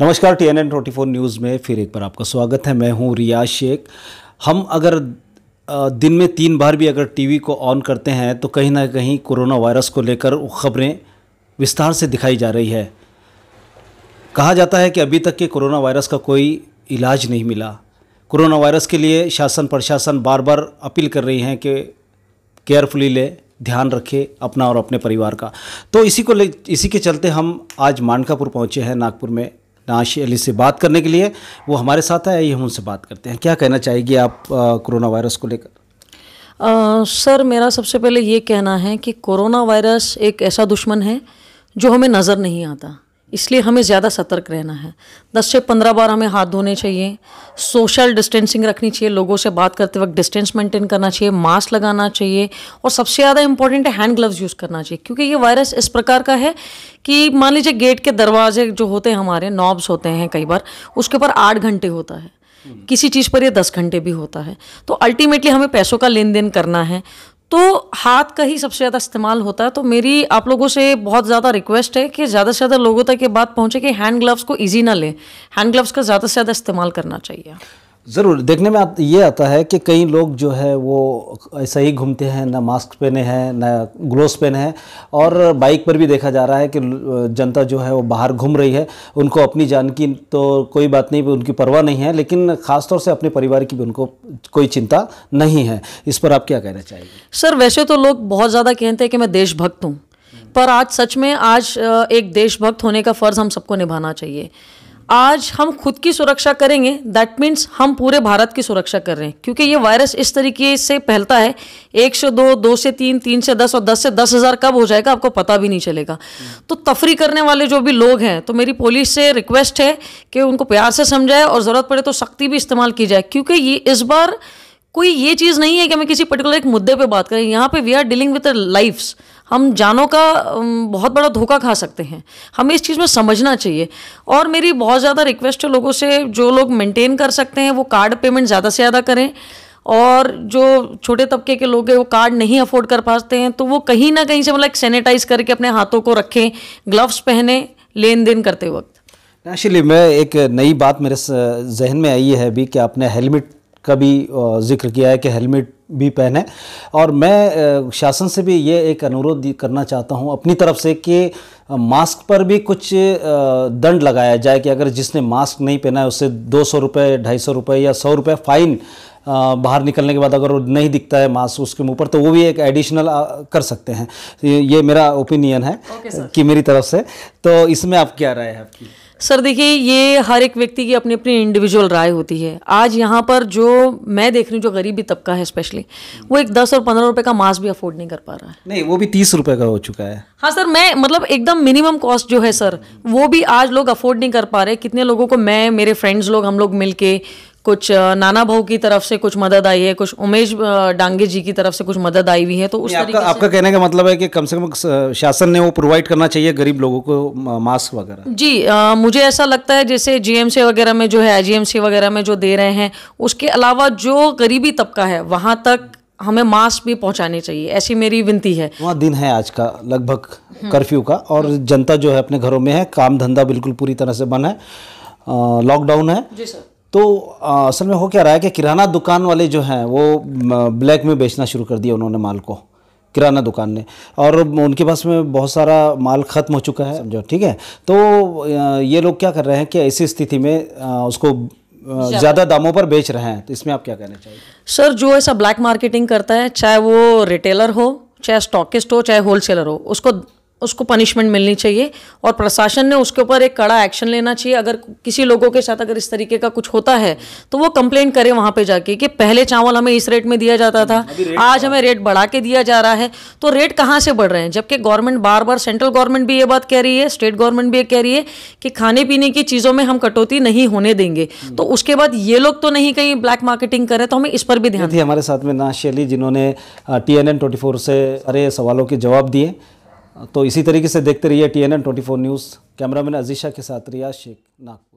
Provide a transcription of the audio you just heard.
नमस्कार T N N twenty four news में फिर एक बार आपका स्वागत है मैं हूँ रियाज शेख हम अगर दिन में तीन बार भी अगर टीवी को ऑन करते हैं तो कहीं ना कहीं कोरोना वायरस को लेकर खबरें विस्तार से दिखाई जा रही है कहा जाता है कि अभी तक के कोरोना वायरस का कोई इलाज नहीं मिला कोरोना वायरस के लिए शासन प्रशासन बार बार अपील कर रही हैं कि केयरफुली ले ध्यान रखे अपना और अपने परिवार का तो इसी को ले इसी के चलते हम आज मानकापुर पहुँचे हैं नागपुर में नाशी अली से बात करने के लिए वो हमारे साथ आए हम उनसे बात करते हैं क्या कहना चाहेगी आप कोरोना वायरस को लेकर सर मेरा सबसे पहले ये कहना है कि कोरोना वायरस एक ऐसा दुश्मन है जो हमें नज़र नहीं आता इसलिए हमें ज़्यादा सतर्क रहना है दस से पंद्रह बार हमें हाथ धोने चाहिए सोशल डिस्टेंसिंग रखनी चाहिए लोगों से बात करते वक्त डिस्टेंस मेंटेन करना चाहिए मास्क लगाना चाहिए और सबसे ज़्यादा इंपॉर्टेंट है हैंड ग्लव्स यूज़ करना चाहिए क्योंकि ये वायरस इस प्रकार का है कि मान लीजिए गेट के दरवाजे जो होते हैं हमारे नॉब्स होते हैं कई बार उसके ऊपर आठ घंटे होता है किसी चीज़ पर ये दस घंटे भी होता है तो अल्टीमेटली हमें पैसों का लेन देन करना है तो हाथ का ही सबसे ज़्यादा इस्तेमाल होता है तो मेरी आप लोगों से बहुत ज़्यादा रिक्वेस्ट है कि ज़्यादा से ज़्यादा लोगों तक ये बात पहुँचे कि हैंड ग्लव्स को ईजी ना लें हैंड ग्लव्स का ज़्यादा से ज़्यादा इस्तेमाल करना चाहिए ज़रूर देखने में आ, ये आता है कि कई लोग जो है वो ऐसा ही घूमते हैं ना मास्क पहने हैं ना ग्लोव पहने हैं और बाइक पर भी देखा जा रहा है कि जनता जो है वो बाहर घूम रही है उनको अपनी जान की तो कोई बात नहीं उनकी परवाह नहीं है लेकिन ख़ासतौर से अपने परिवार की भी उनको कोई चिंता नहीं है इस पर आप क्या कहना चाहिए सर वैसे तो लोग बहुत ज़्यादा कहते हैं कि मैं देशभक्त हूँ पर आज सच में आज एक देशभक्त होने का फ़र्ज़ हम सबको निभाना चाहिए आज हम खुद की सुरक्षा करेंगे दैट मीन्स हम पूरे भारत की सुरक्षा कर रहे हैं क्योंकि ये वायरस इस तरीके से फैलता है एक से दो दो से तीन तीन से दस और दस से दस हज़ार कब हो जाएगा आपको पता भी नहीं चलेगा तो तफरी करने वाले जो भी लोग हैं तो मेरी पुलिस से रिक्वेस्ट है कि उनको प्यार से समझाए और ज़रूरत पड़े तो सख्ती भी इस्तेमाल की जाए क्योंकि ये इस बार कोई ये चीज़ नहीं है कि हमें किसी पर्टिकुलर एक मुद्दे पे बात करें यहाँ पे we are dealing with lifes हम जानों का बहुत बड़ा धोखा खा सकते हैं हमें इस चीज़ में समझना चाहिए और मेरी बहुत ज़्यादा रिक्वेस्ट है लोगों से जो लोग मेंटेन कर सकते हैं वो कार्ड पेमेंट ज़्यादा से ज़्यादा करें और जो छोटे तबके के लोग हैं वो कार्ड नहीं अफोर्ड कर पाते हैं तो वो कहीं ना कहीं से मतलब सैनिटाइज करके अपने हाथों को रखें ग्लव्स पहने लेन देन करते वक्त एक्चुअली मैं एक नई बात मेरे जहन में आई है अभी कि आपने हेलमेट का भी जिक्र किया है कि हेलमेट भी पहने और मैं शासन से भी ये एक अनुरोध करना चाहता हूँ अपनी तरफ से कि मास्क पर भी कुछ दंड लगाया जाए कि अगर जिसने मास्क नहीं पहना है उससे दो सौ रुपये ढाई सौ रुपये या सौ रुपये फ़ाइन बाहर निकलने के बाद अगर नहीं दिखता है मास्क उसके मुंह पर तो वो भी एक एडिशनल कर सकते हैं ये मेरा ओपिनियन है okay, कि मेरी तरफ से तो इसमें आप क्या राय है आपकी सर देखिए ये हर एक व्यक्ति की अपनी अपनी इंडिविजुअल राय होती है आज यहाँ पर जो मैं देख रही हूँ जो गरीबी तबका है स्पेशली वो एक दस और पंद्रह रुपए का मास्क भी अफोर्ड नहीं कर पा रहा है नहीं वो भी तीस रुपए का हो चुका है हाँ सर मैं मतलब एकदम मिनिमम कॉस्ट जो है सर वो भी आज लोग अफोर्ड नहीं कर पा रहे कितने लोगों को मैं मेरे फ्रेंड्स लोग हम लोग मिल कुछ नाना भाऊ की तरफ से कुछ मदद आई है कुछ उमेश डांगे जी की तरफ से कुछ मदद आई हुई है तो उस आपका, आपका कहने का मतलब है कि कम से कम शासन ने वो प्रोवाइड करना चाहिए गरीब लोगों को मास्क वगैरह जी आ, मुझे ऐसा लगता है जैसे जीएमसी वगैरह में जो है आई वगैरह में जो दे रहे हैं उसके अलावा जो गरीबी तबका है वहाँ तक हमें मास्क भी पहुंचाने चाहिए ऐसी मेरी विनती है वहाँ दिन है आज का लगभग कर्फ्यू का और जनता जो है अपने घरों में है काम धंधा बिल्कुल पूरी तरह से बंद है लॉकडाउन है जी सर तो असल में हो क्या रहा है कि किराना दुकान वाले जो हैं वो ब्लैक में बेचना शुरू कर दिया उन्होंने माल को किराना दुकान ने और उनके पास में बहुत सारा माल ख़त्म हो चुका है समझो ठीक है तो ये लोग क्या कर रहे हैं कि ऐसी स्थिति में उसको ज़्यादा दामों पर बेच रहे हैं तो इसमें आप क्या कहना चाहिए सर जो ऐसा ब्लैक मार्केटिंग करता है चाहे वो रिटेलर हो चाहे स्टॉकिस्ट हो चाहे होलसेलर हो उसको उसको पनिशमेंट मिलनी चाहिए और प्रशासन ने उसके ऊपर एक कड़ा एक्शन लेना चाहिए अगर किसी लोगों के साथ अगर इस तरीके का कुछ होता है तो वो कंप्लेन करे वहाँ पे जाके कि पहले चावल हमें इस रेट में दिया जाता था आज हमें रेट बढ़ा के दिया जा रहा है तो रेट कहाँ से बढ़ रहे हैं जबकि गवर्नमेंट बार बार सेंट्रल गवर्नमेंट भी ये बात कह रही है स्टेट गवर्नमेंट भी ये कह रही है कि खाने पीने की चीज़ों में हम कटौती नहीं होने देंगे तो उसके बाद ये लोग तो नहीं कहीं ब्लैक मार्केटिंग करें तो हमें इस पर भी ध्यान हमारे साथ में ना शैली जिन्होंने टी एन से अरे सवालों के जवाब दिए तो इसी तरीके से देखते रहिए T N N twenty four news cameraman Ajisha के साथ रियाज शेख नागपुर